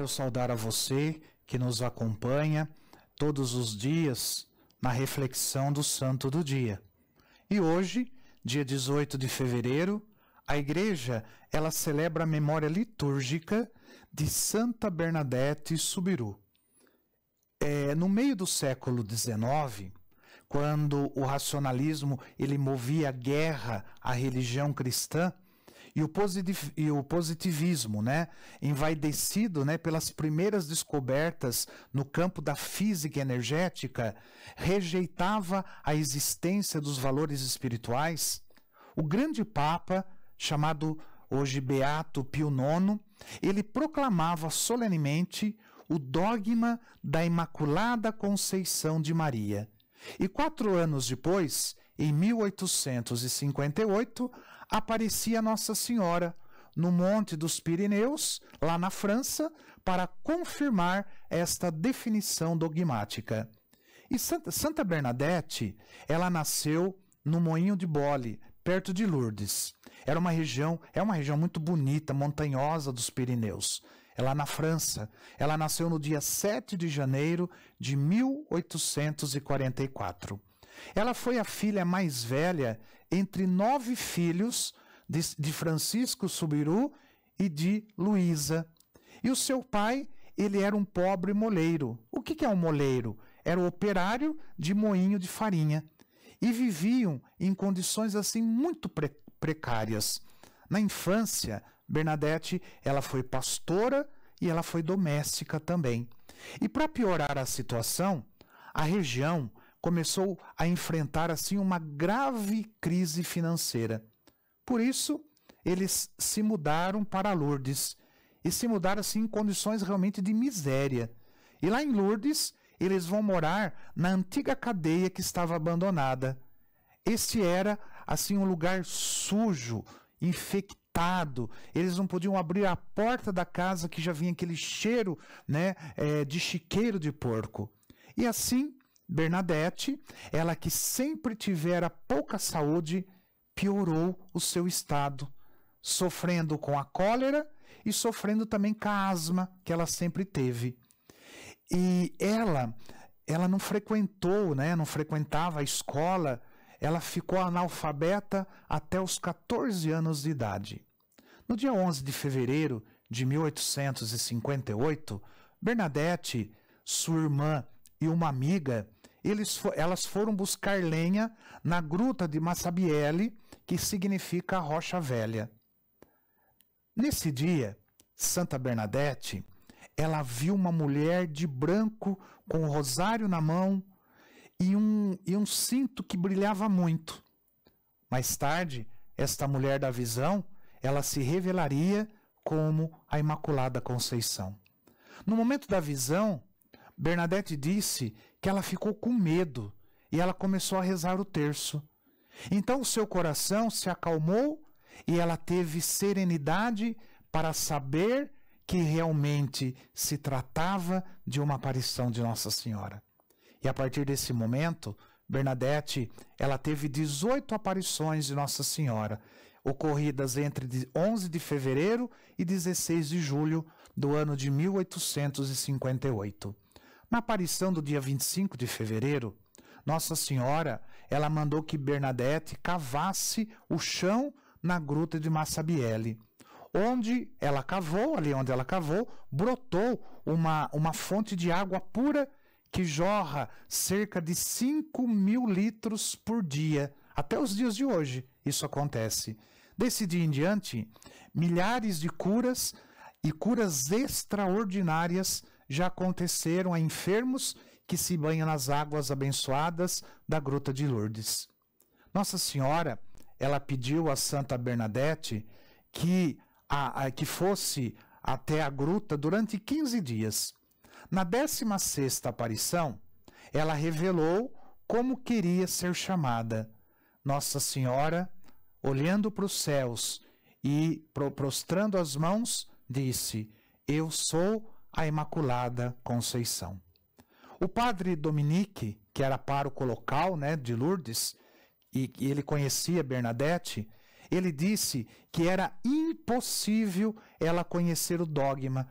Quero saudar a você que nos acompanha todos os dias na reflexão do Santo do Dia. E hoje, dia 18 de fevereiro, a igreja ela celebra a memória litúrgica de Santa Bernadette Subiru. É, no meio do século XIX, quando o racionalismo ele movia a guerra à religião cristã, e o, e o positivismo, né? envaidecido né, pelas primeiras descobertas no campo da física energética, rejeitava a existência dos valores espirituais, o grande Papa, chamado hoje Beato Pio IX, ele proclamava solenemente o dogma da Imaculada Conceição de Maria. E quatro anos depois, em 1858, aparecia Nossa Senhora no Monte dos Pirineus, lá na França, para confirmar esta definição dogmática. E Santa, Bernadette, ela nasceu no Moinho de Bole, perto de Lourdes. Era uma região, é uma região muito bonita, montanhosa dos Pirineus. É lá na França. Ela nasceu no dia 7 de janeiro de 1844. Ela foi a filha mais velha entre nove filhos de, de Francisco Subiru e de Luísa. E o seu pai, ele era um pobre moleiro. O que, que é um moleiro? Era operário de moinho de farinha. E viviam em condições assim muito pre precárias. Na infância, Bernadette, ela foi pastora e ela foi doméstica também. E para piorar a situação, a região começou a enfrentar assim uma grave crise financeira. Por isso, eles se mudaram para Lourdes e se mudaram assim em condições realmente de miséria. E lá em Lourdes, eles vão morar na antiga cadeia que estava abandonada. Este era assim um lugar sujo, infectado eles não podiam abrir a porta da casa que já vinha aquele cheiro né, é, de chiqueiro de porco. E assim Bernadette, ela que sempre tivera pouca saúde, piorou o seu estado, sofrendo com a cólera e sofrendo também com a asma que ela sempre teve. E ela, ela não frequentou, né, não frequentava a escola, ela ficou analfabeta até os 14 anos de idade. No dia 11 de fevereiro de 1858, Bernadette, sua irmã e uma amiga eles, elas foram buscar lenha na gruta de Massabielle, que significa rocha velha. Nesse dia, Santa Bernadette, ela viu uma mulher de branco com um rosário na mão e um, e um cinto que brilhava muito. Mais tarde, esta mulher da visão, ela se revelaria como a Imaculada Conceição. No momento da visão, Bernadette disse que ela ficou com medo e ela começou a rezar o terço. Então o seu coração se acalmou e ela teve serenidade para saber que realmente se tratava de uma aparição de Nossa Senhora. E a partir desse momento, Bernadette, ela teve 18 aparições de Nossa Senhora, ocorridas entre 11 de fevereiro e 16 de julho do ano de 1858. Na aparição do dia 25 de fevereiro, Nossa Senhora, ela mandou que Bernadette cavasse o chão na gruta de Massabielle. Onde ela cavou, ali onde ela cavou, brotou uma, uma fonte de água pura que jorra cerca de 5 mil litros por dia. Até os dias de hoje isso acontece. Desse dia em diante, milhares de curas e curas extraordinárias já aconteceram a enfermos que se banham nas águas abençoadas da Gruta de Lourdes. Nossa Senhora, ela pediu a Santa Bernadette que, a, a, que fosse até a gruta durante 15 dias. Na 16ª aparição, ela revelou como queria ser chamada. Nossa Senhora, olhando para os céus e prostrando as mãos, disse: Eu sou a Imaculada Conceição. O padre Dominique, que era pároco local né, de Lourdes, e, e ele conhecia Bernadette, ele disse que era impossível ela conhecer o dogma,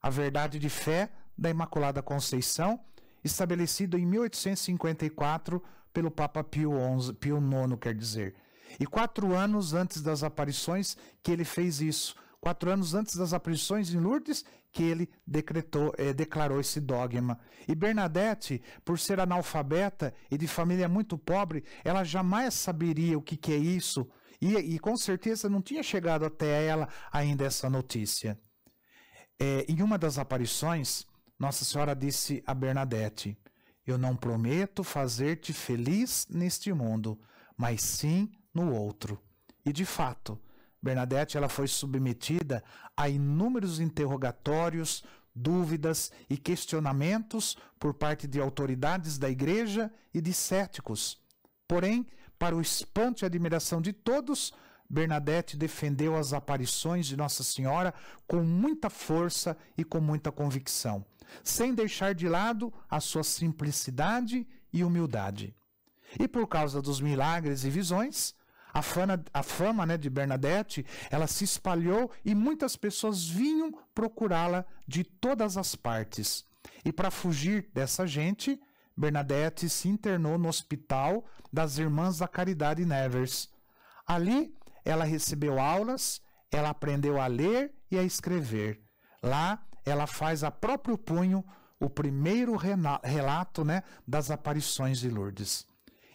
a verdade de fé da Imaculada Conceição, estabelecido em 1854 pelo Papa Pio, XI, Pio IX, quer dizer. E quatro anos antes das aparições que ele fez isso, quatro anos antes das aparições em Lourdes, que ele decretou, é, declarou esse dogma. E Bernadette, por ser analfabeta e de família muito pobre, ela jamais saberia o que, que é isso, e, e com certeza não tinha chegado até ela ainda essa notícia. É, em uma das aparições, Nossa Senhora disse a Bernadette: Eu não prometo fazer-te feliz neste mundo, mas sim no outro. E de fato, Bernadette ela foi submetida a inúmeros interrogatórios, dúvidas e questionamentos por parte de autoridades da igreja e de céticos. Porém, para o espanto e admiração de todos, Bernadette defendeu as aparições de Nossa Senhora com muita força e com muita convicção, sem deixar de lado a sua simplicidade e humildade. E por causa dos milagres e visões, a fama, a fama né, de Bernadette ela se espalhou e muitas pessoas vinham procurá-la de todas as partes. E para fugir dessa gente, Bernadette se internou no hospital das Irmãs da Caridade Nevers. Ali, ela recebeu aulas, ela aprendeu a ler e a escrever. Lá, ela faz a próprio punho o primeiro relato né, das aparições de Lourdes.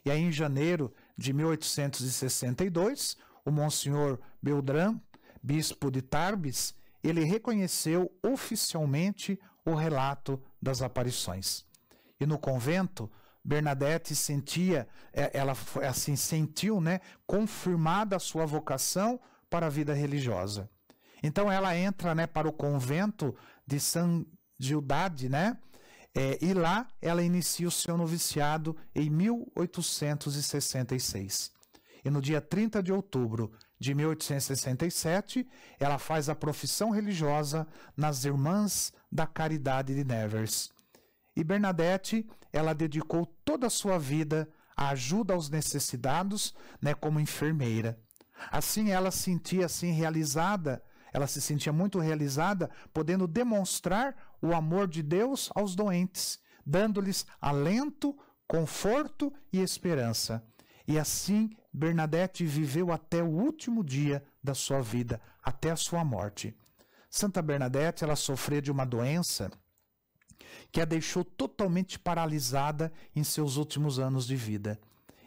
E aí, em janeiro de 1862, o Monsenhor Beltrán, bispo de Tarbes, ele reconheceu oficialmente o relato das aparições. E no convento, Bernadette sentia, é, ela assim sentiu, né, confirmada a sua vocação para a vida religiosa. Então ela entra, né, para o convento de San Gildade, né, é, e lá ela inicia o seu noviciado em 1866. E no dia 30 de outubro de 1867, ela faz a profissão religiosa nas Irmãs da Caridade de Nevers. E Bernadette, ela dedicou toda a sua vida à ajuda aos necessitados, né, como enfermeira. Assim ela sentia assim realizada, ela se sentia muito realizada podendo demonstrar o amor de Deus aos doentes, dando-lhes alento, conforto e esperança. E assim Bernadette viveu até o último dia da sua vida, até a sua morte. Santa Bernadette ela sofreu de uma doença que a deixou totalmente paralisada em seus últimos anos de vida.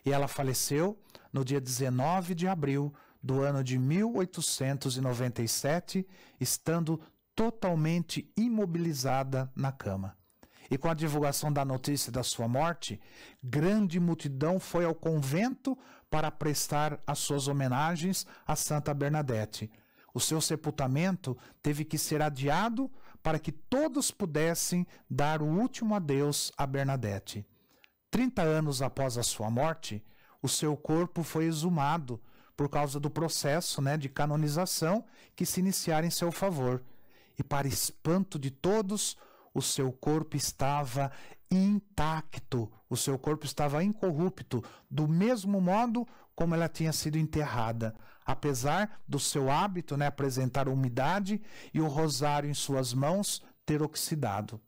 E ela faleceu no dia 19 de abril do ano de 1897, estando totalmente imobilizada na cama. E com a divulgação da notícia da sua morte, grande multidão foi ao convento para prestar as suas homenagens a Santa Bernadette. O seu sepultamento teve que ser adiado para que todos pudessem dar o último adeus a Bernadette. Trinta anos após a sua morte, o seu corpo foi exumado por causa do processo né, de canonização que se iniciara em seu favor e, para espanto de todos, o seu corpo estava intacto, o seu corpo estava incorrupto, do mesmo modo como ela tinha sido enterrada, apesar do seu hábito né, apresentar umidade e o rosário em suas mãos ter oxidado.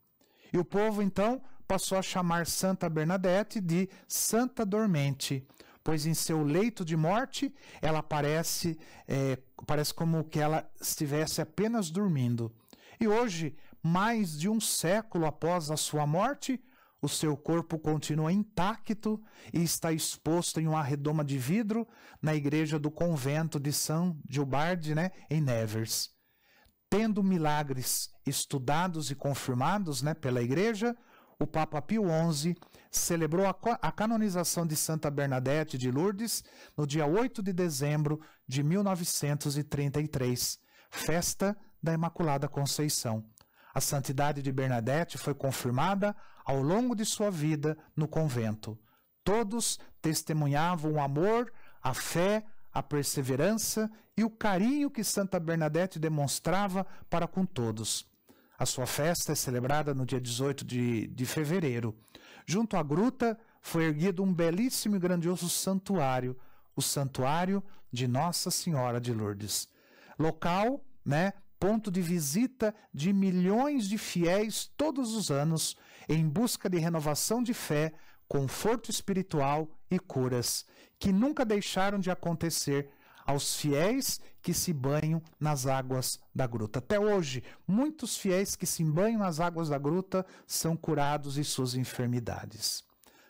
E o povo então passou a chamar Santa Bernadette de Santa Dormente, pois em seu leito de morte ela parece, é, parece como que ela estivesse apenas dormindo. E hoje, mais de um século após a sua morte, o seu corpo continua intacto e está exposto em uma redoma de vidro na igreja do convento de São Gilbard, né, em Nevers. Tendo milagres estudados e confirmados né, pela igreja, o Papa Pio XI celebrou a, a canonização de Santa Bernadette de Lourdes no dia 8 de dezembro de 1933, festa da Imaculada Conceição. A santidade de Bernadette foi confirmada ao longo de sua vida no convento. Todos testemunhavam o amor, a fé, a perseverança e o carinho que Santa Bernadette demonstrava para com todos. A sua festa é celebrada no dia 18 de, de fevereiro. Junto à gruta foi erguido um belíssimo e grandioso santuário, o Santuário de Nossa Senhora de Lourdes. Local, né, ponto de visita de milhões de fiéis todos os anos em busca de renovação de fé, conforto espiritual e curas, que nunca deixaram de acontecer aos fiéis que se banham nas águas da gruta. Até hoje, muitos fiéis que se banham nas águas da gruta são curados de suas enfermidades.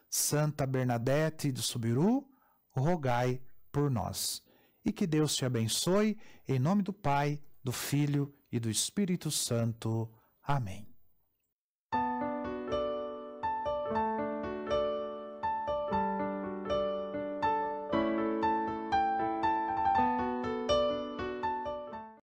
Santa Bernadette do Subiru, rogai por nós. E que Deus te abençoe, em nome do Pai, do Filho e do Espírito Santo. Amém.